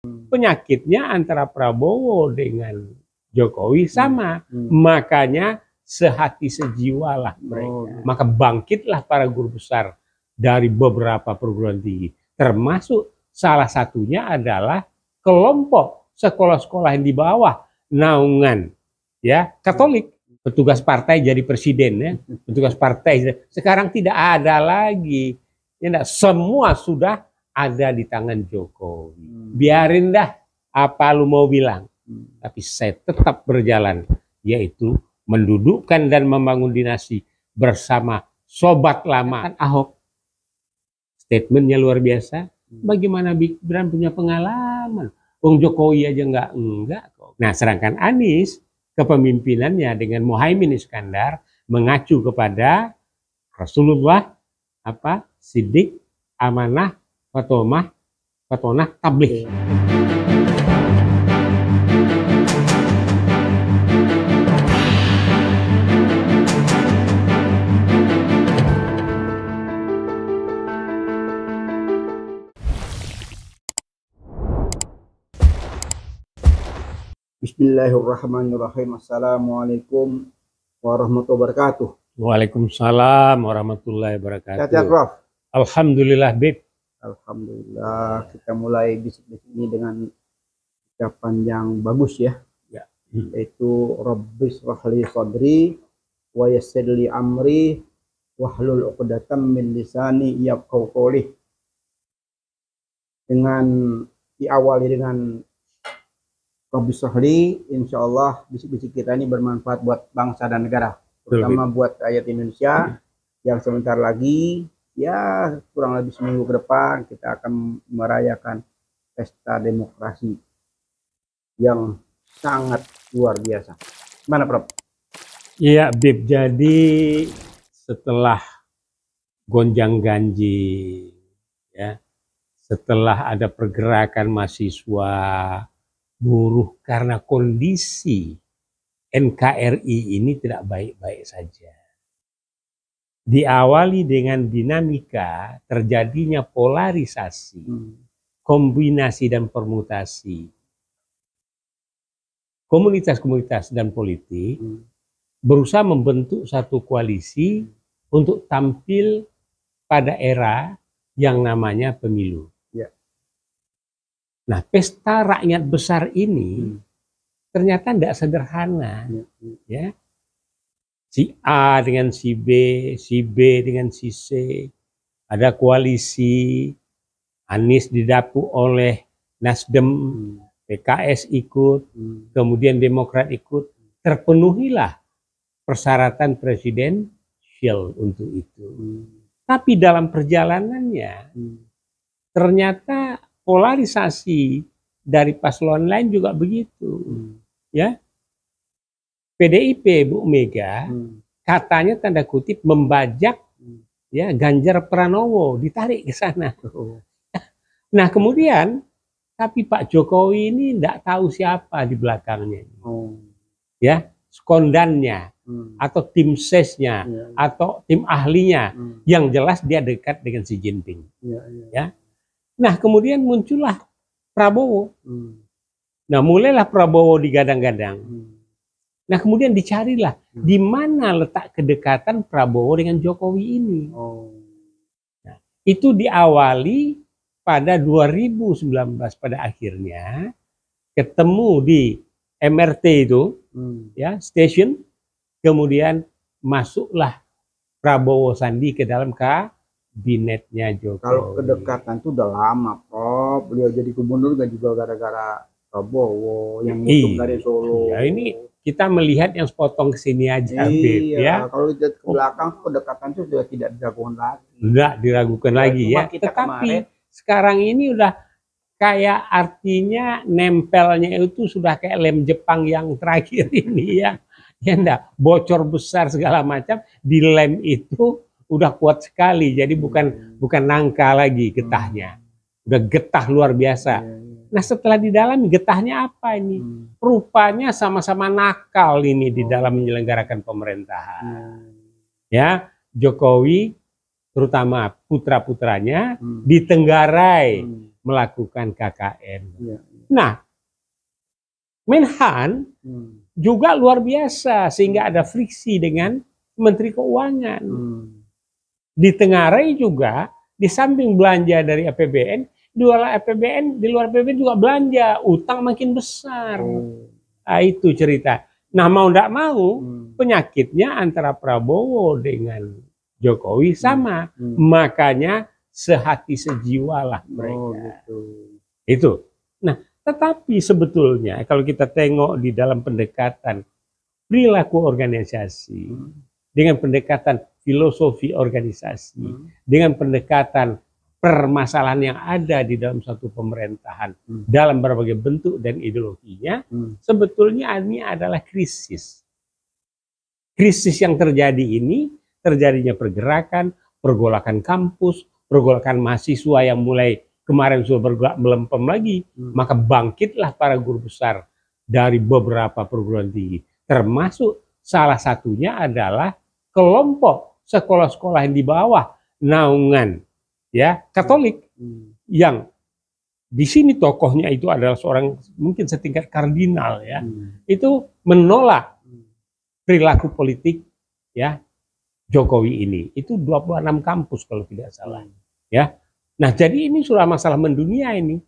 Hmm. Penyakitnya antara Prabowo dengan Jokowi hmm. sama, hmm. makanya sehati sejiwalah oh, mereka. Oh, Maka bangkitlah para guru besar dari beberapa perguruan tinggi, termasuk salah satunya adalah kelompok sekolah-sekolah yang di bawah naungan ya Katolik petugas partai jadi presiden ya petugas partai sekarang tidak ada lagi ya semua sudah ada di tangan Jokowi. Hmm. Biarin dah apa lu mau bilang. Hmm. Tapi saya tetap berjalan yaitu mendudukkan dan membangun dinasti bersama sobat lama kan Ahok. Statementnya luar biasa. Hmm. Bagaimana Big Brand punya pengalaman? Wong Jokowi aja enggak enggak kok. Nah, sedangkan Anies kepemimpinannya dengan Mohaimin Iskandar mengacu kepada Rasulullah apa Sidik amanah Fatomah, Fatonah, Tabligh. Iya. Bismillahirrahmanirrahim. Assalamualaikum warahmatullahi wabarakatuh. Waalaikumsalam warahmatullahi wabarakatuh. Sehat Prof. Alhamdulillah, Bib. Alhamdulillah kita mulai bisik-bisik ini dengan ucapan yang bagus ya. Ya. Yaitu Rabbis rahli sadri wa yassirli amri wahlul uqdatam min lisani Kau qawli. Dengan diawali dengan Rabbis rahli insyaallah bisik-bisik kita ini bermanfaat buat bangsa dan negara, terutama buat rakyat Indonesia hmm. yang sebentar lagi ya kurang lebih seminggu ke depan kita akan merayakan pesta demokrasi yang sangat luar biasa. Mana Prof? Iya, Bib. Jadi setelah gonjang ganji, ya, setelah ada pergerakan mahasiswa buruh karena kondisi NKRI ini tidak baik-baik saja diawali dengan dinamika terjadinya polarisasi, hmm. kombinasi dan permutasi komunitas-komunitas dan politik hmm. berusaha membentuk satu koalisi untuk tampil pada era yang namanya pemilu. Ya. Nah, pesta rakyat besar ini hmm. ternyata tidak sederhana, Hmm. ya. ya. ya si A dengan si B, si B dengan si C. Ada koalisi Anies didapu oleh Nasdem, PKS ikut, hmm. kemudian Demokrat ikut. Terpenuhilah persyaratan presiden shell untuk itu. Hmm. Tapi dalam perjalanannya hmm. ternyata polarisasi dari paslon lain juga begitu. Ya, PDIP Bu Mega hmm. katanya tanda kutip membajak hmm. ya Ganjar Pranowo ditarik ke sana. Oh. Nah kemudian tapi Pak Jokowi ini tidak tahu siapa di belakangnya, oh. ya skondannya hmm. atau tim sesnya ya, ya. atau tim ahlinya hmm. yang jelas dia dekat dengan Xi Jinping. Ya, ya. ya. Nah kemudian muncullah Prabowo. Hmm. Nah mulailah Prabowo digadang-gadang. Hmm Nah kemudian dicarilah hmm. di mana letak kedekatan Prabowo dengan Jokowi ini. Oh. Nah, itu diawali pada 2019 pada akhirnya ketemu di MRT itu hmm. ya station kemudian masuklah Prabowo Sandi ke dalam kabinetnya Jokowi. Kalau kedekatan itu udah lama, Prof. Beliau jadi gubernur gak juga gara-gara Prabowo yang ngutung iya. dari Solo. Ya ini kita melihat yang sepotong ke sini aja, iya, Bib, ya. Kalau lihat ke belakang kedekatan itu sudah tidak diragukan lagi. Tidak diragukan iya, lagi ya. Tetapi kemarin, sekarang ini udah kayak artinya nempelnya itu sudah kayak lem Jepang yang terakhir ini ya. Ya enggak, bocor besar segala macam di lem itu udah kuat sekali. Jadi bukan hmm. bukan nangka lagi getahnya. Udah getah luar biasa. Hmm Nah setelah didalami getahnya apa ini? Hmm. Rupanya sama-sama nakal ini di oh. dalam menyelenggarakan pemerintahan. Hmm. Ya Jokowi terutama putra putranya hmm. ditenggarai hmm. melakukan KKN. Ya. Iya. Nah Menhan hmm. juga luar biasa sehingga ada friksi dengan Menteri Keuangan. Hmm. Ditengarai juga di samping belanja dari APBN di luar APBN, di luar APBN juga belanja, utang makin besar. Hmm. Nah, itu cerita. Nah mau tidak mau hmm. penyakitnya antara Prabowo dengan Jokowi hmm. sama, hmm. Hmm. makanya sehati sejiwa lah oh, mereka. Oh, gitu. Itu. Nah tetapi sebetulnya kalau kita tengok di dalam pendekatan perilaku organisasi hmm. dengan pendekatan filosofi organisasi hmm. dengan pendekatan permasalahan yang ada di dalam suatu pemerintahan hmm. dalam berbagai bentuk dan ideologinya hmm. sebetulnya ini adalah krisis. Krisis yang terjadi ini terjadinya pergerakan, pergolakan kampus, pergolakan mahasiswa yang mulai kemarin sudah bergerak melempem lagi, hmm. maka bangkitlah para guru besar dari beberapa perguruan tinggi. Termasuk salah satunya adalah kelompok sekolah-sekolah yang di bawah naungan ya Katolik hmm. yang di sini tokohnya itu adalah seorang mungkin setingkat kardinal ya hmm. itu menolak hmm. perilaku politik ya Jokowi ini itu 26 kampus kalau tidak salah hmm. ya nah jadi ini sudah masalah mendunia ini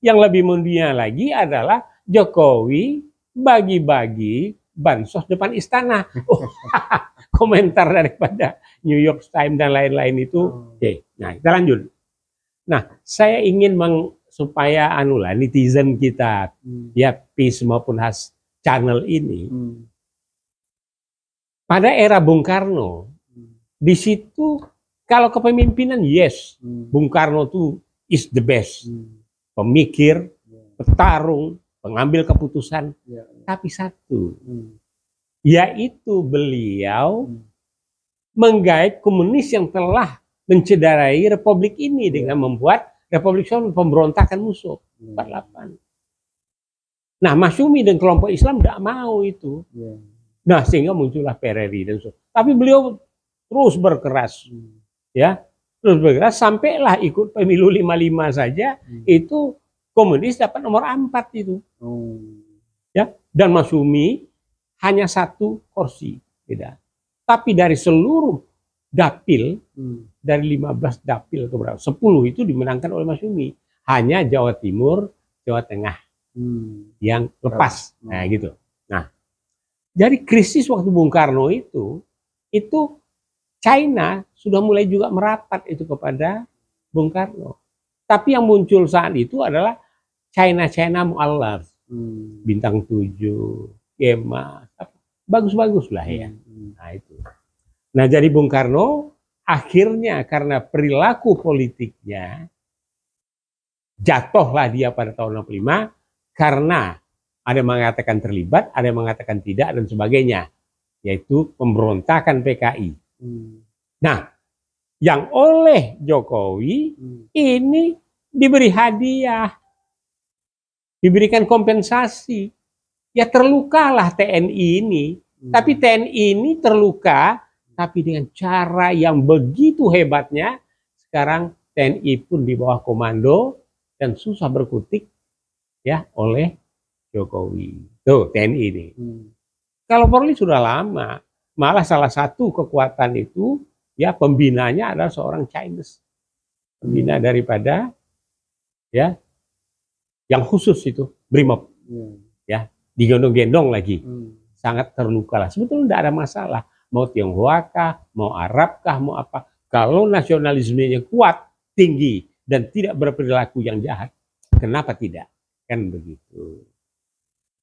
yang lebih mendunia lagi adalah Jokowi bagi-bagi bansos depan istana oh, komentar daripada New York Times dan lain-lain itu. Hmm. Oke, okay. nah kita lanjut. Nah, saya ingin meng, supaya anu lah netizen kita hmm. ya peace maupun has channel ini hmm. pada era Bung Karno hmm. di situ kalau kepemimpinan yes hmm. Bung Karno tuh is the best hmm. pemikir yeah. petarung pengambil keputusan yeah. Ya. tapi satu hmm yaitu beliau hmm. menggait komunis yang telah mencederai republik ini iya. dengan membuat Republik Islam pemberontakan musuh iya. hmm. 48. Nah, Masumi dan kelompok Islam tidak mau itu. Iya. Nah, sehingga muncullah Pereri dan so. Tapi beliau terus berkeras. Hmm. Ya, terus berkeras sampailah ikut pemilu 55 saja hmm. itu komunis dapat nomor 4 itu. Hmm. Ya, dan Masumi hanya satu kursi tidak. Tapi dari seluruh dapil hmm. dari 15 dapil ke berapa? 10 itu dimenangkan oleh Mas Yumi. Hanya Jawa Timur, Jawa Tengah hmm. yang lepas. Hmm. Nah, gitu. Nah, jadi krisis waktu Bung Karno itu itu China sudah mulai juga merapat itu kepada Bung Karno. Tapi yang muncul saat itu adalah China China mualaf. Hmm. Bintang tujuh. Gemas, bagus-bagus lah ya. Hmm, hmm. Nah itu. Nah jadi Bung Karno akhirnya karena perilaku politiknya jatuhlah dia pada tahun 65 karena ada yang mengatakan terlibat, ada yang mengatakan tidak dan sebagainya, yaitu pemberontakan PKI. Hmm. Nah, yang oleh Jokowi ini diberi hadiah, diberikan kompensasi ya terlukalah TNI ini. Hmm. Tapi TNI ini terluka, tapi dengan cara yang begitu hebatnya, sekarang TNI pun di bawah komando dan susah berkutik ya oleh Jokowi. Tuh TNI ini. Hmm. Kalau Polri sudah lama, malah salah satu kekuatan itu ya pembinanya adalah seorang Chinese, pembina hmm. daripada ya yang khusus itu BRIMOB. Hmm. Ya, ya digendong-gendong lagi. Hmm. Sangat terluka lah. Sebetulnya tidak ada masalah. Mau Tionghoa kah, mau Arab kah, mau apa. Kalau nasionalismenya kuat, tinggi, dan tidak berperilaku yang jahat, kenapa tidak? Kan begitu.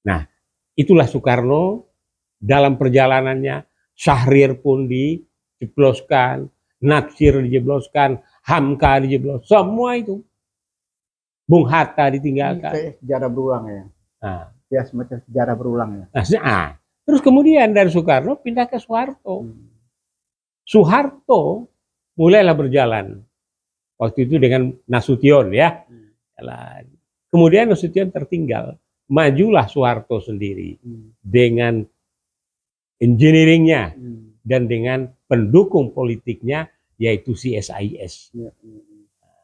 Nah, itulah Soekarno dalam perjalanannya. Syahrir pun dijebloskan, Natsir dijebloskan, Hamka dijeblos, semua itu. Bung Hatta ditinggalkan. Ini sejarah berulang ya. Nah, ya semacam sejarah berulang ya. Nah, ah. terus kemudian dari Soekarno pindah ke Soeharto. Hmm. Soeharto mulailah berjalan waktu itu dengan Nasution ya. Hmm. Kemudian Nasution tertinggal, majulah Soeharto sendiri hmm. dengan engineeringnya hmm. dan dengan pendukung politiknya yaitu CSIS. Ya, ya, ya,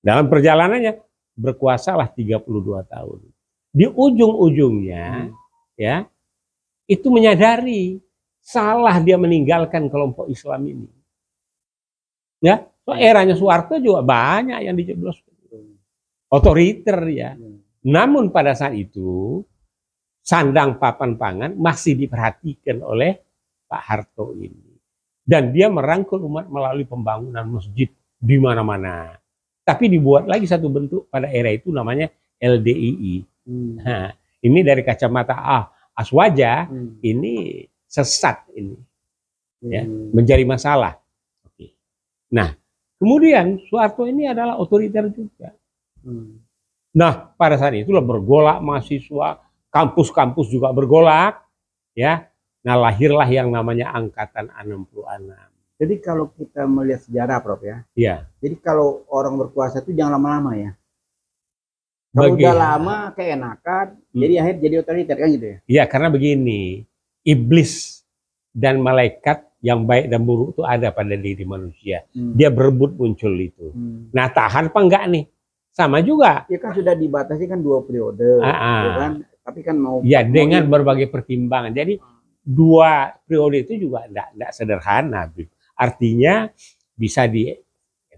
Dalam perjalanannya berkuasalah 32 tahun di ujung-ujungnya hmm. ya itu menyadari salah dia meninggalkan kelompok Islam ini. Ya, so hmm. eranya Soeharto juga banyak yang dijeblos otoriter ya. Hmm. Namun pada saat itu sandang papan pangan masih diperhatikan oleh Pak Harto ini. Dan dia merangkul umat melalui pembangunan masjid di mana-mana. Tapi dibuat lagi satu bentuk pada era itu namanya LDII, Hmm. Nah, ini dari kacamata ah, aswaja hmm. ini sesat ini. Ya, hmm. menjadi masalah. Oke. Nah, kemudian Soeharto ini adalah otoriter juga. Hmm. Nah, pada saat itulah bergolak mahasiswa, kampus-kampus juga bergolak, ya. Nah, lahirlah yang namanya angkatan 66. Jadi kalau kita melihat sejarah, Prof ya. Iya. Jadi kalau orang berkuasa itu jangan lama-lama ya. Kalau udah lama keenakan, hmm. jadi akhir jadi otoriter kan gitu ya? Iya, karena begini, iblis dan malaikat yang baik dan buruk itu ada pada diri manusia. Hmm. Dia berebut muncul itu. Hmm. Nah, tahan apa enggak nih? Sama juga. Ya kan sudah dibatasi kan dua periode, Aa, ah, ah. ya kan? Tapi kan mau Ya, dengan ini. Gitu. berbagai pertimbangan. Jadi dua periode itu juga enggak, enggak sederhana. Artinya bisa di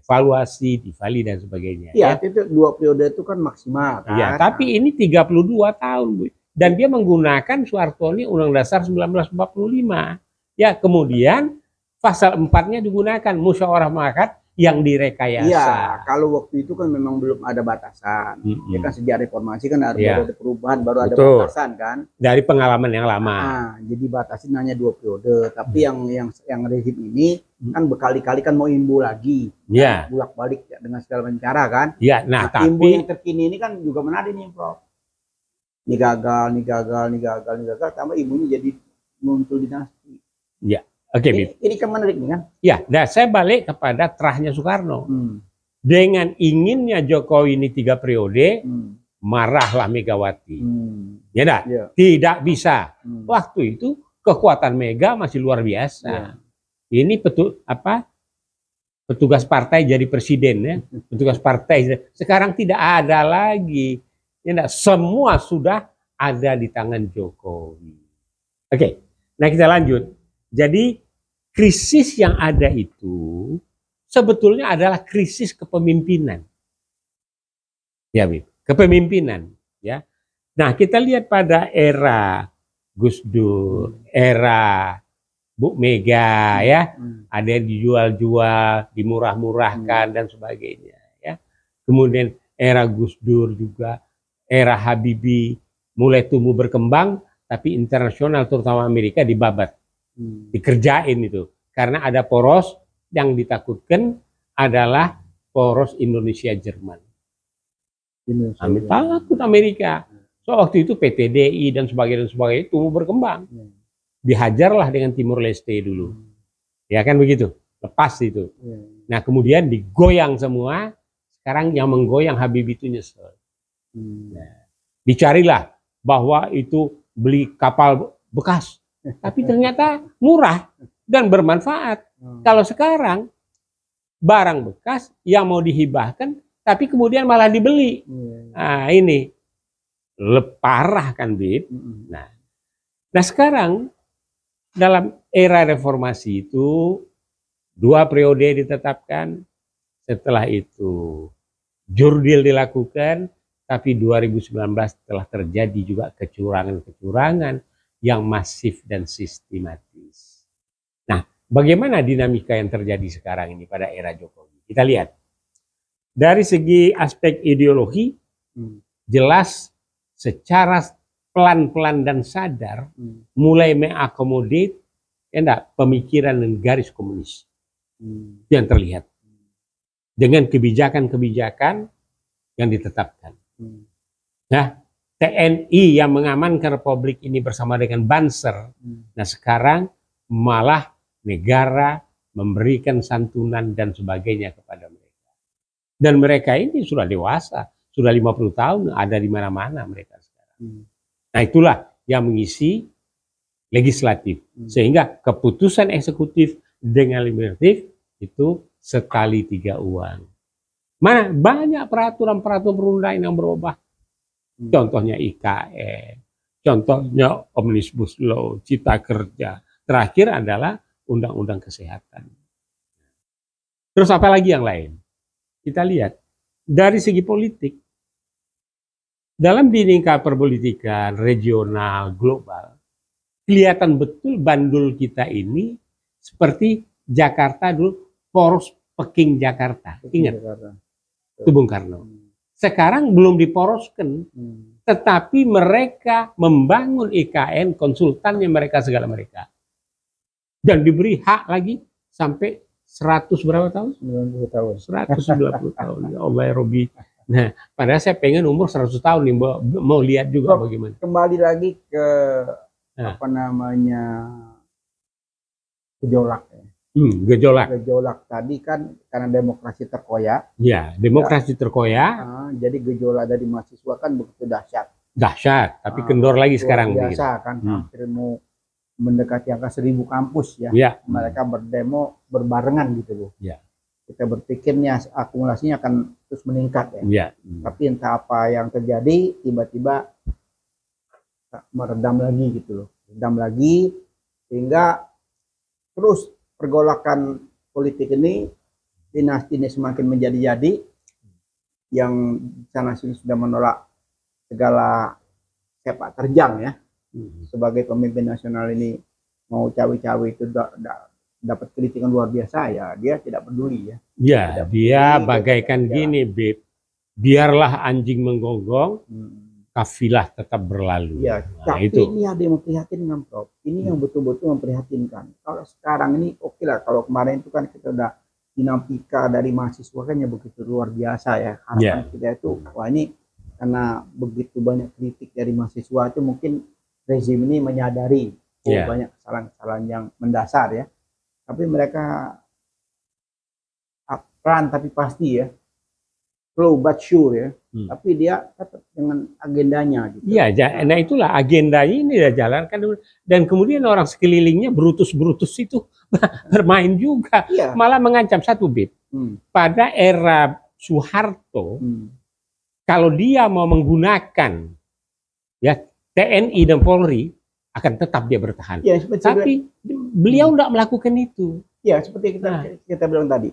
evaluasi, divali dan sebagainya. Iya, ya. itu dua periode itu kan maksimal. Kan? Iya, kan? Ya, tapi ini 32 tahun, Bu. Dan dia menggunakan Soeharto ini Undang Dasar 1945. Ya, kemudian pasal 4-nya digunakan musyawarah muakat yang direkayasa. Iya, kalau waktu itu kan memang belum ada batasan. Mm -hmm. Ya kan sejak reformasi kan harus yeah. ada perubahan baru ada Betul. batasan kan. Dari pengalaman yang lama. Nah, jadi batasin hanya dua periode, tapi mm. yang yang yang rezim ini kan berkali-kali kan mau imbu lagi. Iya. Yeah. Kan, bulak balik ya, dengan segala macam cara kan. Iya, yeah, nah, nah tapi imbu yang terkini ini kan juga menarik nih, Prof. Ini gagal, ini gagal, ini gagal, ini gagal, tambah ibunya jadi muncul dinasti. Iya. Yeah Oke, okay, ini, ini kan menarik kan? Ya, nah saya balik kepada terahnya Soekarno. Hmm. Dengan inginnya Jokowi ini tiga periode, hmm. marahlah Megawati. Hmm. Ya, nah? ya, tidak bisa. Hmm. Waktu itu kekuatan Mega masih luar biasa. Ya. Ini petu apa? Petugas partai jadi presiden ya, petugas partai. Sekarang tidak ada lagi. Ya, nah? semua sudah ada di tangan Jokowi. Oke, okay. nah kita lanjut. Jadi krisis yang ada itu sebetulnya adalah krisis kepemimpinan. Ya, Bib. Kepemimpinan, ya. Nah, kita lihat pada era Gus Dur, era Bu Mega ya, hmm. ada yang dijual-jual, dimurah-murahkan hmm. dan sebagainya ya. Kemudian era Gus Dur juga, era Habibie mulai tumbuh berkembang tapi internasional terutama Amerika dibabat. Hmm. dikerjain itu karena ada poros yang ditakutkan adalah poros Indonesia Jerman. Kami takut Amerika. So waktu itu PTDI dan sebagainya dan sebagainya tumbuh berkembang. Hmm. Dihajarlah dengan Timur Leste dulu. Hmm. Ya kan begitu. Lepas itu. Ya. Nah, kemudian digoyang semua. Sekarang yang menggoyang Habib itu nyesel. Hmm. Nah, dicarilah bahwa itu beli kapal bekas tapi ternyata murah dan bermanfaat. Hmm. Kalau sekarang barang bekas yang mau dihibahkan, tapi kemudian malah dibeli. Iya, iya. Nah ini leparah kan, Bib. Hmm, hmm. Nah, nah sekarang dalam era reformasi itu dua periode ditetapkan. Setelah itu jurdil dilakukan, tapi 2019 telah terjadi juga kecurangan-kecurangan yang masif dan sistematis. Nah, bagaimana dinamika yang terjadi sekarang ini pada era Jokowi? Kita lihat. Dari segi aspek ideologi, hmm. jelas secara pelan-pelan dan sadar hmm. mulai mengakomodir ya enggak pemikiran dan garis komunis hmm. yang terlihat dengan kebijakan-kebijakan yang ditetapkan. Hmm. Nah, TNI yang mengamankan Republik ini bersama dengan Banser. Hmm. Nah sekarang malah negara memberikan santunan dan sebagainya kepada mereka. Dan mereka ini sudah dewasa, sudah 50 tahun ada di mana-mana mereka sekarang. Hmm. Nah itulah yang mengisi legislatif. Hmm. Sehingga keputusan eksekutif dengan legislatif itu sekali tiga uang. Mana banyak peraturan-peraturan perundang yang berubah Hmm. contohnya IKN, e, contohnya Omnibus Law, Cita Kerja. Terakhir adalah Undang-Undang Kesehatan. Terus apa lagi yang lain? Kita lihat dari segi politik. Dalam dinamika perpolitikan regional, global, kelihatan betul bandul kita ini seperti Jakarta dulu poros peking Jakarta. Ingat, itu Bung Karno sekarang belum diporoskan, hmm. tetapi mereka membangun IKN konsultannya mereka segala mereka dan diberi hak lagi sampai 100 berapa tahun? 90 tahun. 190 tahun. Ya Allah ya Robi. Nah, padahal saya pengen umur 100 tahun nih mau, mau lihat juga Bro, bagaimana. Kembali lagi ke nah. apa namanya gejolak ya. Hmm, gejolak. Gejolak tadi kan karena demokrasi terkoyak. Iya, demokrasi ya. terkoyak. Nah, jadi gejolak dari mahasiswa kan begitu dahsyat. Dahsyat, tapi nah, kendor lagi sekarang. Biasa kan hmm. hampir mau mendekati angka seribu kampus ya. ya. Mereka hmm. berdemo berbarengan gitu loh. Ya. Kita berpikirnya akumulasinya akan terus meningkat ya. ya. Hmm. Tapi entah apa yang terjadi tiba-tiba meredam lagi gitu loh. Redam lagi sehingga terus pergolakan politik ini dinasti ini semakin menjadi-jadi yang sana sini sudah menolak segala sepak terjang ya hmm. sebagai pemimpin nasional ini mau cawe-cawe itu da da dapat kritikan luar biasa ya dia tidak peduli ya ya dia peduli, bagaikan ya. gini bib biarlah anjing menggonggong hmm kafilah tetap berlalu. Ya, nah, tapi itu. ini ada yang memprihatinkan, Prof. Ini hmm. yang betul-betul memprihatinkan. Kalau sekarang ini oke okay lah, kalau kemarin itu kan kita udah dinamika dari mahasiswa kan ya begitu luar biasa ya. Harapan yeah. kita itu, wah ini karena begitu banyak kritik dari mahasiswa itu mungkin rezim ini menyadari oh, yeah. banyak kesalahan-kesalahan yang mendasar ya. Tapi mereka ah, peran tapi pasti ya slow but sure ya. Hmm. Tapi dia tetap dengan agendanya. Gitu. Iya, nah itulah agendanya ini dia jalankan dan kemudian orang sekelilingnya brutus-brutus itu bermain juga, iya. malah mengancam satu bit. Hmm. Pada era Soeharto, hmm. kalau dia mau menggunakan ya TNI dan Polri akan tetap dia bertahan. Ya, Tapi beliau tidak melakukan itu. Ya, seperti kita nah. kita bilang tadi,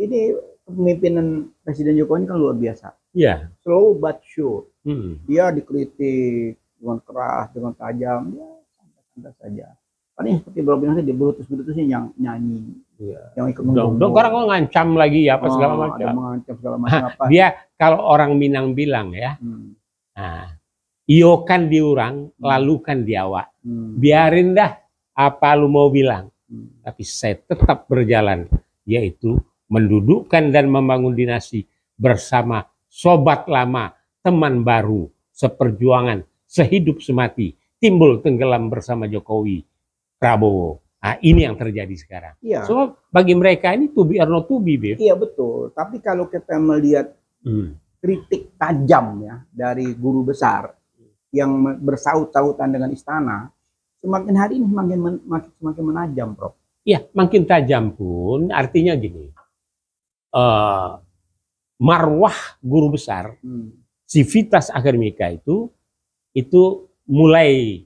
ini kepemimpinan Presiden Jokowi ini kan luar biasa. Iya. Yeah. Slow but sure. Hmm. Dia dikritik dengan keras, dengan tajam, ya santai-santai saja. Kan Ini seperti berapa nanti di brutus-brutusnya yang nyanyi. Iya. Yang ikut ngomong. Dong, orang kok ngancam lagi ya apa oh, segala macam. Ada mengancam segala macam apa. Dia kalau orang Minang bilang ya. Hmm. Nah, iokan diurang, hmm. kan diawak. Hmm. Biarin dah apa lu mau bilang. Hmm. Tapi saya tetap berjalan yaitu mendudukkan dan membangun dinasti bersama sobat lama, teman baru, seperjuangan, sehidup semati, timbul tenggelam bersama Jokowi, Prabowo. Nah, ini yang terjadi sekarang. Iya. So, bagi mereka ini to be or not to be, Iya, betul. Tapi kalau kita melihat hmm. kritik tajam ya dari guru besar yang bersaut-sautan dengan istana, semakin hari ini makin men semakin menajam, Prof. Iya, makin tajam pun artinya gini. Eh, marwah guru besar, hmm. civitas akademika itu itu mulai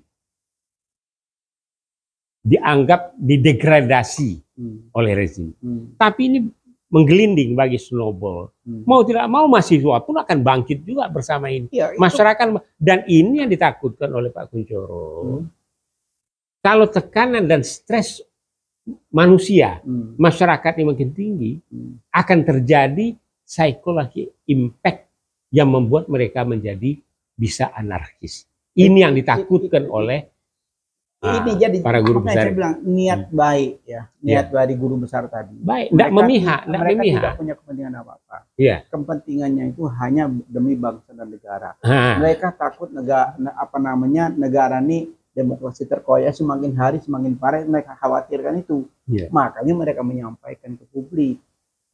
dianggap didegradasi hmm. oleh rezim. Hmm. Tapi ini menggelinding bagi snowball. Hmm. Mau tidak mau mahasiswa pun akan bangkit juga bersama ini. Ya, itu... Masyarakat dan ini yang ditakutkan oleh Pak Kuncoro. Hmm. Kalau tekanan dan stres manusia, hmm. masyarakat yang makin tinggi, hmm. akan terjadi psikologi impact yang membuat mereka menjadi bisa anarkis. Ini yang ditakutkan it, it, it, oleh ini ah, jadi para guru besar. bilang niat hmm. baik ya, niat yeah. dari guru besar tadi. Baik, tidak memihak, tidak memihak. Mereka tidak punya kepentingan apa-apa. Yeah. Kepentingannya itu hanya demi bangsa dan negara. Ha. Mereka takut negara apa namanya negara ini demokrasi terkoyak semakin hari semakin parah mereka khawatirkan itu yeah. makanya mereka menyampaikan ke publik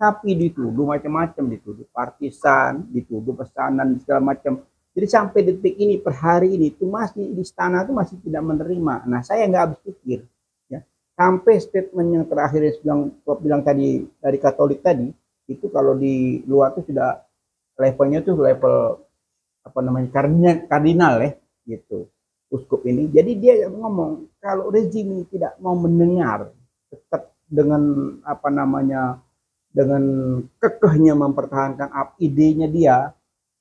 tapi dituduh macam-macam dituduh partisan dituduh pesanan segala macam jadi sampai detik ini per hari ini itu masih di istana itu masih tidak menerima nah saya nggak habis pikir ya sampai statement yang terakhir yang bilang bilang tadi dari Katolik tadi itu kalau di luar itu sudah levelnya tuh level apa namanya kardinal kardinal ya gitu uskup ini. Jadi dia yang ngomong kalau rezim ini tidak mau mendengar tetap dengan apa namanya dengan kekehnya mempertahankan ide-ide idenya dia,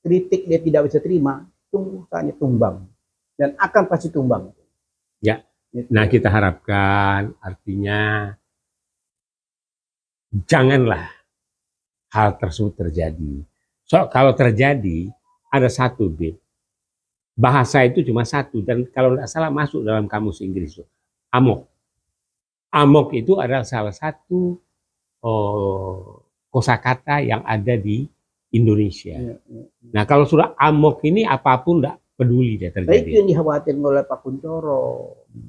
kritik dia tidak bisa terima, tunggu tanya tumbang dan akan pasti tumbang. Ya. Gitu. Nah, kita harapkan artinya janganlah hal tersebut terjadi. So, kalau terjadi ada satu bit bahasa itu cuma satu dan kalau tidak salah masuk dalam kamus Inggris itu amok. Amok itu adalah salah satu oh, kosakata yang ada di Indonesia. Ya, ya, ya. Nah kalau sudah amok ini apapun tidak peduli dia terjadi. Tapi itu yang dikhawatir oleh Pak Kuncoro.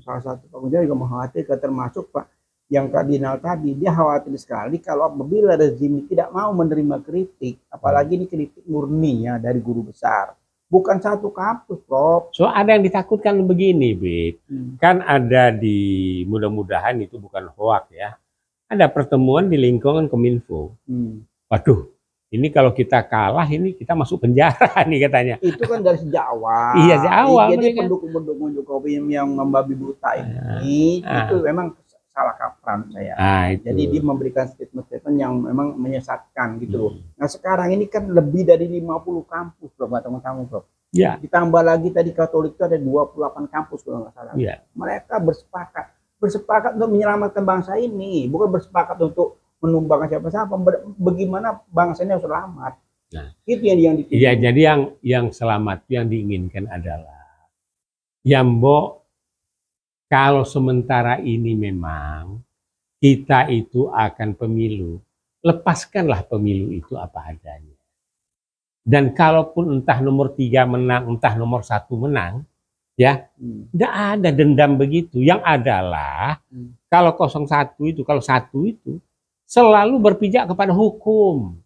Salah satu Pak Kuncoro juga mengkhawatirkan termasuk Pak yang kardinal tadi dia khawatir sekali kalau apabila rezim tidak mau menerima kritik apalagi ini kritik murni ya dari guru besar bukan satu kampus, Prof. So ada yang ditakutkan begini, Bib. Hmm. Kan ada di mudah-mudahan itu bukan hoak ya. Ada pertemuan di lingkungan Kominfo. Hmm. Waduh, ini kalau kita kalah ini kita masuk penjara nih katanya. Itu kan dari sejak awal. iya, sejak awal. Jadi pendukung-pendukung Jokowi yang membabi buta ini ah. itu ah. memang salah kapran saya. Nah, itu. Jadi dia memberikan statement-statement yang memang menyesatkan gitu. Hmm. Nah sekarang ini kan lebih dari 50 kampus loh bro, teman-teman bro. Ya. Ditambah lagi tadi Katolik itu ada 28 kampus kalau nggak salah. Ya. Mereka bersepakat, bersepakat untuk menyelamatkan bangsa ini, bukan bersepakat untuk menumbangkan siapa-siapa. Bagaimana bangsa ini harus selamat? Nah, itu yang yang Ya, jadi yang yang selamat yang diinginkan adalah Yambo kalau sementara ini memang kita itu akan pemilu, lepaskanlah pemilu itu apa adanya. Dan kalaupun entah nomor tiga menang, entah nomor satu menang, ya tidak hmm. ada dendam begitu yang adalah hmm. kalau satu itu kalau satu itu selalu berpijak kepada hukum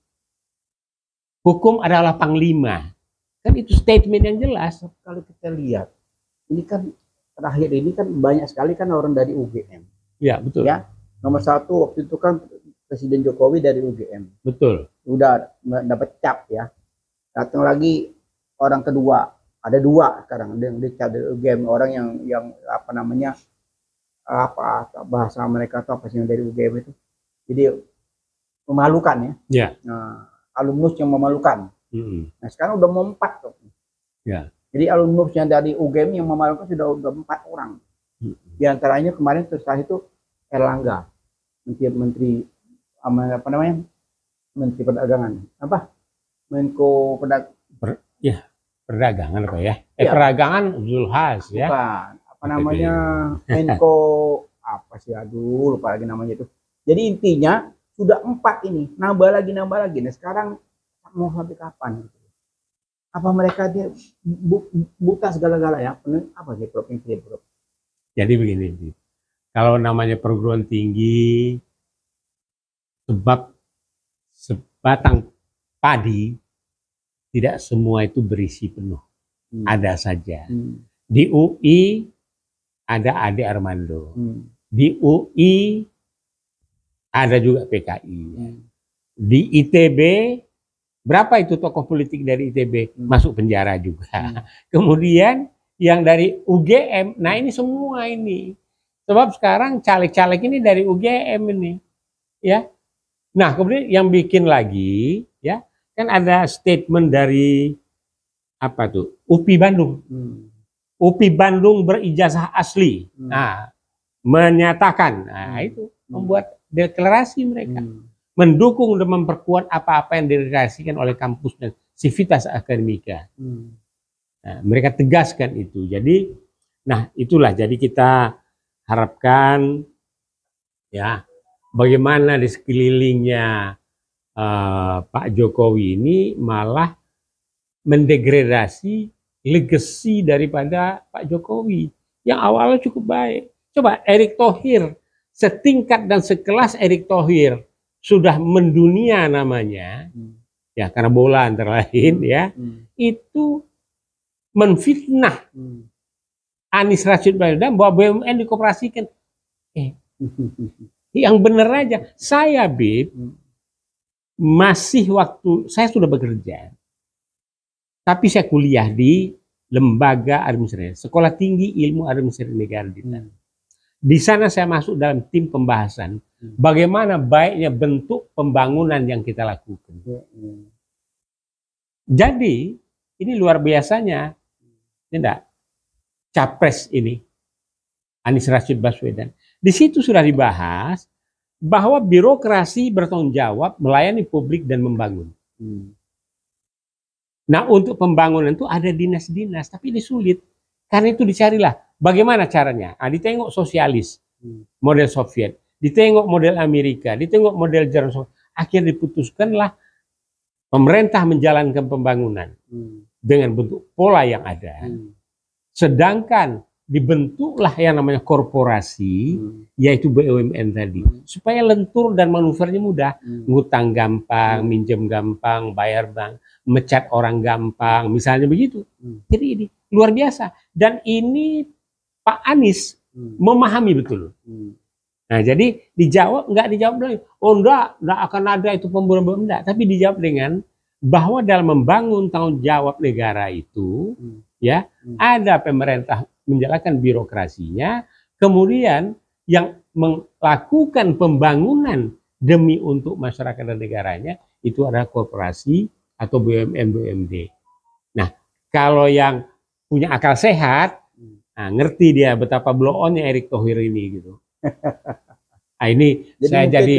hukum adalah panglima kan itu statement yang jelas kalau kita lihat ini kan terakhir ini kan banyak sekali kan orang dari UGM. Iya betul. Ya nomor satu waktu itu kan Presiden Jokowi dari UGM. Betul. Udah dapat cap ya. Datang lagi orang kedua. Ada dua sekarang yang dicap dari UGM orang yang yang apa namanya apa bahasa mereka atau apa sih yang dari UGM itu. Jadi memalukan ya. Iya. Yeah. Nah, alumnus yang memalukan. Mm -hmm. Nah sekarang udah mau empat tuh. Iya. Yeah. Jadi alumnusnya dari UGM yang memalukan sudah udah empat orang. Hmm. Di antaranya kemarin setelah itu Erlangga, menteri menteri apa namanya menteri perdagangan apa menko perdag per, ya perdagangan apa ya? Eh, iya. ya. Zulhas ya. Apa namanya? Menko apa sih? Aduh, lupa lagi namanya itu. Jadi intinya sudah empat ini, nambah lagi, nambah lagi. Nah sekarang mau sampai kapan? apa mereka dia bu, buta segala-gala ya apa sih provinsi bro Jadi begini, kalau namanya perguruan tinggi sebab sebatang padi tidak semua itu berisi penuh, hmm. ada saja. Hmm. Di UI ada Ade Armando, hmm. di UI ada juga PKI, hmm. di ITB Berapa itu tokoh politik dari ITB hmm. masuk penjara juga. Hmm. Kemudian yang dari UGM, nah ini semua ini. Sebab sekarang caleg-caleg ini dari UGM ini. Ya. Nah, kemudian yang bikin lagi ya, kan ada statement dari apa tuh? UPI Bandung. Hmm. UPI Bandung berijazah asli. Hmm. Nah, menyatakan. Nah, hmm. itu membuat deklarasi mereka. Hmm mendukung dan memperkuat apa-apa yang direalisasikan oleh kampus dan civitas akademika. Hmm. Nah, mereka tegaskan itu. Jadi, nah itulah. Jadi kita harapkan ya bagaimana di sekelilingnya uh, Pak Jokowi ini malah mendegradasi legasi daripada Pak Jokowi yang awalnya cukup baik. Coba Erick Thohir, setingkat dan sekelas Erick Thohir, sudah mendunia namanya, hmm. ya karena bola antara lain hmm. ya, hmm. itu menfitnah hmm. Anies Rashid Baswedan bahwa BUMN dikoperasikan. Eh, yang benar aja, saya Bib hmm. masih waktu saya sudah bekerja, tapi saya kuliah di lembaga administrasi, sekolah tinggi ilmu administrasi negara di sana. Hmm. Di sana saya masuk dalam tim pembahasan Bagaimana baiknya bentuk pembangunan yang kita lakukan. Jadi, ini luar biasanya. Tidak. Ya Capres ini, Anies Rashid Baswedan. Di situ sudah dibahas bahwa birokrasi bertanggung jawab melayani publik dan membangun. Nah, untuk pembangunan itu ada dinas-dinas, tapi ini sulit. Karena itu dicarilah bagaimana caranya. Nah, ditengok sosialis, hmm. model Soviet ditengok model Amerika, ditengok model Jerman, akhirnya diputuskanlah pemerintah menjalankan pembangunan hmm. dengan bentuk pola yang ada. Hmm. Sedangkan dibentuklah yang namanya korporasi, hmm. yaitu BUMN tadi, hmm. supaya lentur dan manuvernya mudah, hmm. ngutang gampang, hmm. minjem gampang, bayar bank, mecat orang gampang, misalnya begitu. Hmm. Jadi ini luar biasa. Dan ini Pak Anies hmm. memahami betul. Hmm Nah, jadi dijawab enggak dijawab lagi. Oh, enggak, enggak akan ada itu pemburu enggak, tapi dijawab dengan bahwa dalam membangun tanggung jawab negara itu hmm. ya, hmm. ada pemerintah menjalankan birokrasinya, kemudian yang melakukan pembangunan demi untuk masyarakat dan negaranya itu ada korporasi atau BUMN BUMD. Nah, kalau yang punya akal sehat, hmm. nah, ngerti dia betapa blow onnya Erick Thohir ini gitu nah, ini jadi saya jadi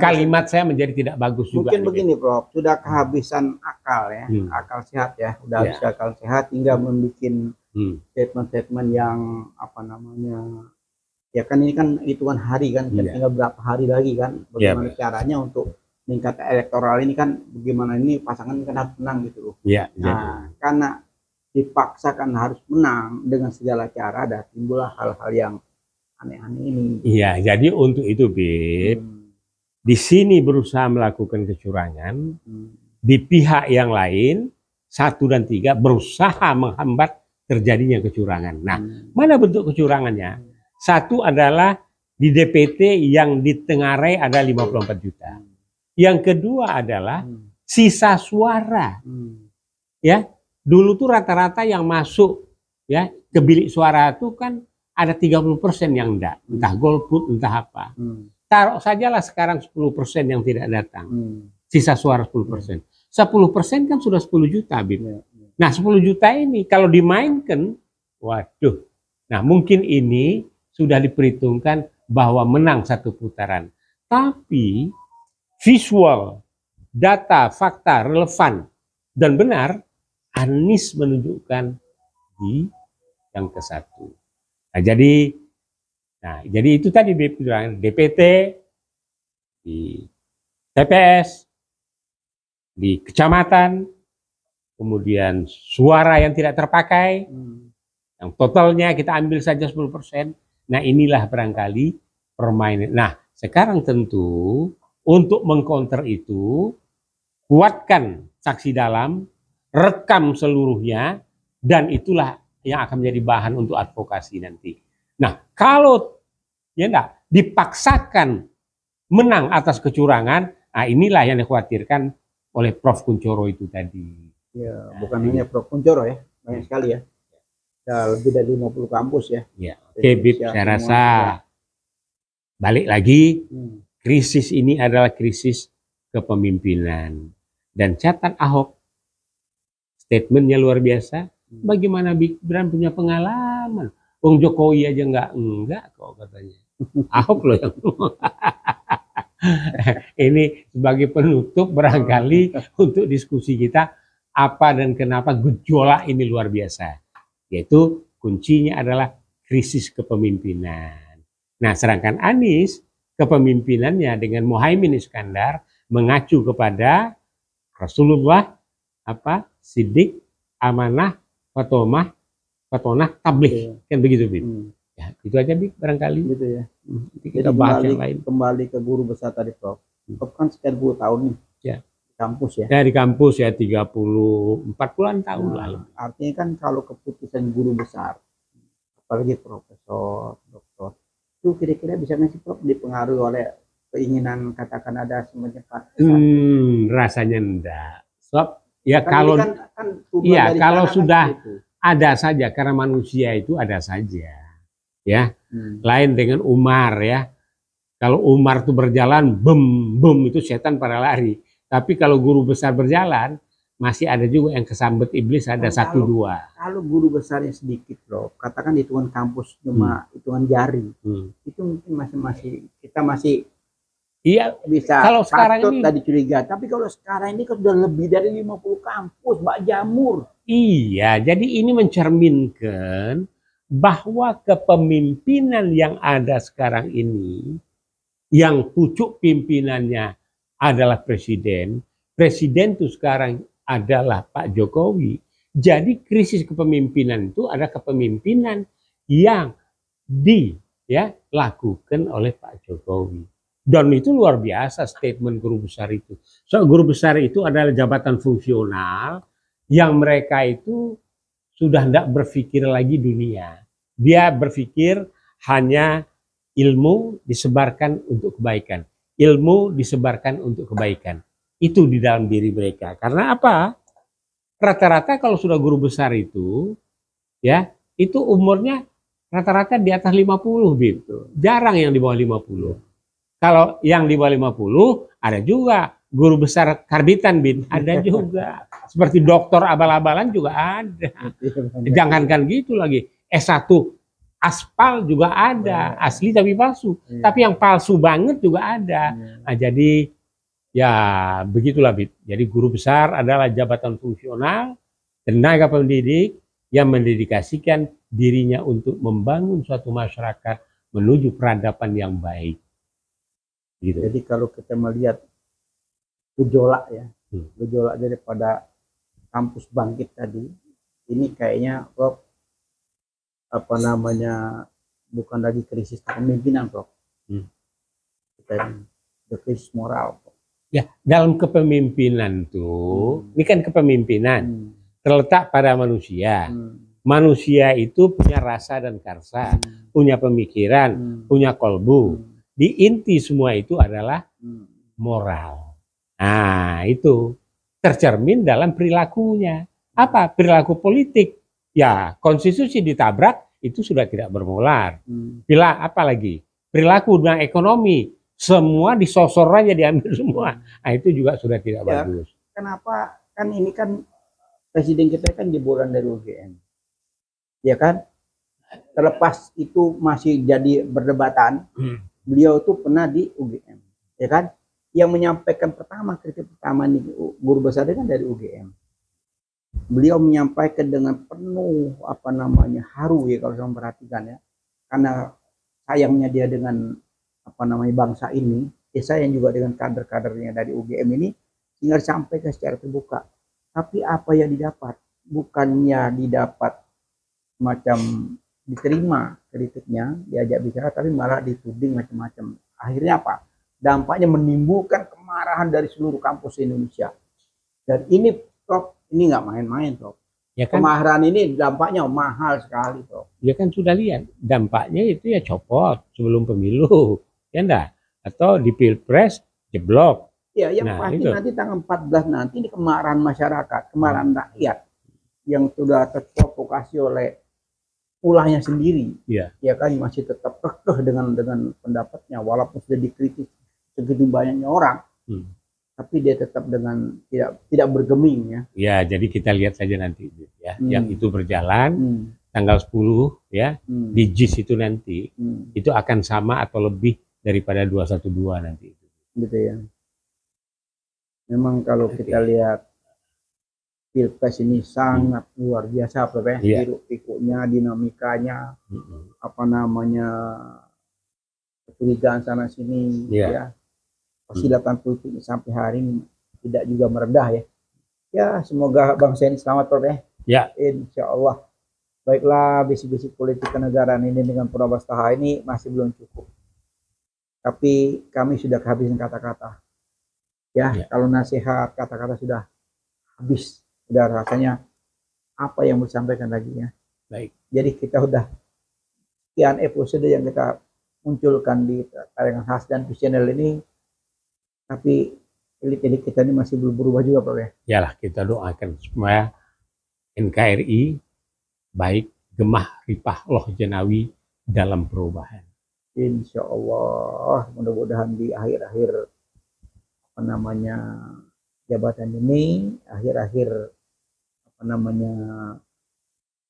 kalimat saya menjadi tidak bagus juga. Mungkin begini, Prof, sudah hmm. kehabisan akal ya, hmm. akal sehat ya, sudah ya. habis akal sehat hingga membuat hmm. statement-statement hmm. yang apa namanya ya kan ini kan hitungan hari kan, kan yeah. tinggal berapa hari lagi kan, ya, bagaimana yeah. caranya untuk meningkat elektoral ini kan bagaimana ini pasangan kan harus menang gitu loh. Yeah, iya. nah, yeah. karena dipaksakan harus menang dengan segala cara, ada timbullah hal-hal yang aneh-aneh ini. Iya, jadi untuk itu Bib, hmm. di sini berusaha melakukan kecurangan, hmm. di pihak yang lain satu dan tiga berusaha menghambat terjadinya kecurangan. Nah, hmm. mana bentuk kecurangannya? Hmm. Satu adalah di DPT yang ditengarai ada 54 juta. Hmm. Yang kedua adalah hmm. sisa suara. Ya, dulu tuh rata-rata yang masuk ya ke bilik suara itu kan ada 30 persen yang enggak, entah hmm. golput, entah apa. Hmm. Taruh sajalah sekarang 10 persen yang tidak datang, hmm. sisa suara 10 persen. 10 persen kan sudah 10 juta, Bib. Ya, ya. Nah, 10 juta ini kalau dimainkan, waduh. Nah, mungkin ini sudah diperhitungkan bahwa menang satu putaran. Tapi visual, data, fakta relevan dan benar, Anies menunjukkan di yang ke satu. Nah, jadi nah, jadi itu tadi DPT di TPS di kecamatan kemudian suara yang tidak terpakai hmm. yang totalnya kita ambil saja 10%. Nah, inilah barangkali permainan. Nah, sekarang tentu untuk mengcounter itu kuatkan saksi dalam, rekam seluruhnya dan itulah yang akan menjadi bahan untuk advokasi nanti. Nah, kalau ya enggak dipaksakan menang atas kecurangan, nah inilah yang dikhawatirkan oleh Prof Kuncoro itu tadi. Ya, nah, bukan hanya Prof Kuncoro ya, banyak ya. sekali ya. ya. Ya, lebih dari 50 kampus ya. Ya, oke okay, saya rasa ya. balik lagi hmm. krisis ini adalah krisis kepemimpinan dan catatan Ahok statementnya luar biasa Bagaimana Big Brand punya pengalaman? Wong Jokowi aja enggak enggak kok katanya. Ahok loh yang ini sebagai penutup barangkali untuk diskusi kita apa dan kenapa gejolak ini luar biasa. Yaitu kuncinya adalah krisis kepemimpinan. Nah, sedangkan Anies kepemimpinannya dengan Mohaimin Iskandar mengacu kepada Rasulullah apa Sidik, amanah, Fatomah, Fatonah, Tabligh. ya. Kan begitu, Bib. Hmm. Ya, itu aja, Bib, barangkali. Gitu ya. Hmm, kita Jadi bahas kembali, yang lain. Kembali ke guru besar tadi, Prof. Hmm. Prof kan sekitar 10 tahun nih. Ya. Di kampus ya. Dari kampus ya 30 40 tahun nah, lalu. Artinya kan kalau keputusan guru besar apalagi profesor, doktor itu kira-kira bisa nggak sih Prof dipengaruhi oleh keinginan katakan ada semacam hmm, rasanya enggak. Sebab Ya kan kalau kan, kan Iya, kalau sudah itu. ada saja karena manusia itu ada saja. Ya. Hmm. Lain dengan Umar ya. Kalau Umar itu berjalan bem bem itu setan pada lari. Tapi kalau guru besar berjalan masih ada juga yang kesambet iblis ada satu dua. Kalau guru besarnya sedikit loh, katakan hitungan kampus cuma hmm. hitungan jari, hmm. itu mungkin masih masih kita masih Iya, bisa. Kalau sekarang ini tadi curiga, tapi kalau sekarang ini kan sudah lebih dari 50 kampus, Mbak Jamur. Iya, jadi ini mencerminkan bahwa kepemimpinan yang ada sekarang ini yang pucuk pimpinannya adalah presiden, presiden itu sekarang adalah Pak Jokowi. Jadi krisis kepemimpinan itu ada kepemimpinan yang di ya, lakukan oleh Pak Jokowi. Dan itu luar biasa statement guru besar itu. So, guru besar itu adalah jabatan fungsional yang mereka itu sudah tidak berpikir lagi dunia. Dia berpikir hanya ilmu disebarkan untuk kebaikan. Ilmu disebarkan untuk kebaikan. Itu di dalam diri mereka. Karena apa? Rata-rata kalau sudah guru besar itu, ya itu umurnya rata-rata di atas 50 gitu. Jarang yang di bawah 50. Kalau yang di bawah 50 ada juga guru besar karbitan bin ada juga. Seperti dokter abal-abalan juga ada. Iya, Jangankan gitu lagi. S1 aspal juga ada, iya. asli tapi palsu. Iya. Tapi yang palsu banget juga ada. Nah, jadi ya begitulah Bit. Jadi guru besar adalah jabatan fungsional, tenaga pendidik yang mendedikasikan dirinya untuk membangun suatu masyarakat menuju peradaban yang baik. Gitu. Jadi kalau kita melihat gejolak ya, hmm. gejolak daripada kampus bangkit tadi, ini kayaknya Prof apa namanya bukan lagi krisis kepemimpinan Prof. Hmm. the krisis moral. Ya, dalam kepemimpinan tuh, hmm. ini kan kepemimpinan hmm. terletak pada manusia. Hmm manusia itu punya rasa dan karsa, hmm. punya pemikiran, hmm. punya kolbu. Hmm di inti semua itu adalah moral. Nah, itu tercermin dalam perilakunya. Apa? Perilaku politik. Ya, konstitusi ditabrak itu sudah tidak bermolar. Hmm. Bila apa lagi perilaku dengan ekonomi semua disosor aja diambil semua. Nah, itu juga sudah tidak ya, bagus. Kenapa? Kan ini kan presiden kita kan jebolan dari UGM. Ya kan? Terlepas itu masih jadi berdebatan. Hmm beliau itu pernah di UGM, ya kan? Yang menyampaikan pertama kritik pertama nih guru besar kan dari UGM. Beliau menyampaikan dengan penuh apa namanya haru ya kalau saya memperhatikan ya, karena sayangnya dia dengan apa namanya bangsa ini, ya sayang juga dengan kader-kadernya dari UGM ini, sehingga ke secara terbuka. Tapi apa yang didapat? Bukannya didapat macam diterima kritiknya, diajak bicara, tapi malah dituding macam-macam. Akhirnya apa? Dampaknya menimbulkan kemarahan dari seluruh kampus Indonesia. Dan ini, top ini nggak main-main, top Ya kan? Kemarahan ini dampaknya mahal sekali, top Ya kan sudah lihat, dampaknya itu ya copot sebelum pemilu, ya enggak? Atau di pilpres jeblok, Ya, yang nah, pasti itu. nanti tanggal 14 nanti ini kemarahan masyarakat, kemarahan rakyat yang sudah terprovokasi oleh ulahnya sendiri, yeah. ya kan masih tetap kekeh dengan dengan pendapatnya, walaupun sudah dikritik segitu banyaknya orang, hmm. tapi dia tetap dengan tidak tidak bergeming ya. Ya, jadi kita lihat saja nanti ya, hmm. yang itu berjalan hmm. tanggal 10 ya hmm. di JIS itu nanti hmm. itu akan sama atau lebih daripada 212 nanti Gitu ya. Memang kalau okay. kita lihat pilpres ini sangat hmm. luar biasa apa ya yeah. pikuknya dinamikanya hmm. apa namanya kecurigaan sana sini yeah. ya hmm. persilatan hmm. politik sampai hari ini tidak juga meredah ya ya semoga bang Seni selamat Prof ya Insya Allah baiklah bisik-bisik politik kenegaraan ini dengan Prabastaha ini masih belum cukup tapi kami sudah kehabisan kata-kata ya, ya. kalau nasihat kata-kata sudah habis udah rasanya apa yang mau sampaikan lagi ya. Baik. Jadi kita sudah sekian episode yang kita munculkan di tayangan khas dan channel ini, tapi elit-elit kita ini masih belum berubah juga Pak ya. Yalah kita doakan semua NKRI baik gemah ripah loh jenawi dalam perubahan. Insya Allah mudah-mudahan di akhir-akhir apa namanya jabatan ini akhir-akhir apa namanya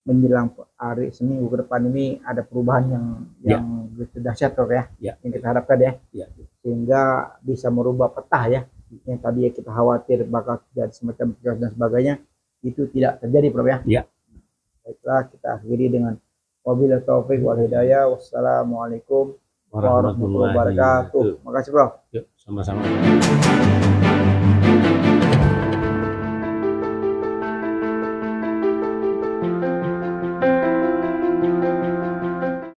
menjelang hari seminggu ke depan ini ada perubahan yang ya. yang dahsyat kok ya, ya yang kita harapkan ya. ya sehingga bisa merubah peta ya yang tadi ya kita khawatir bakal terjadi semacam chaos dan sebagainya itu tidak terjadi Prof ya. ya. Baiklah kita akhiri dengan wabillah taufik wal hidayah wassalamualaikum warahmatullahi wabarakatuh. Makasih Prof. Yuk, sama-sama.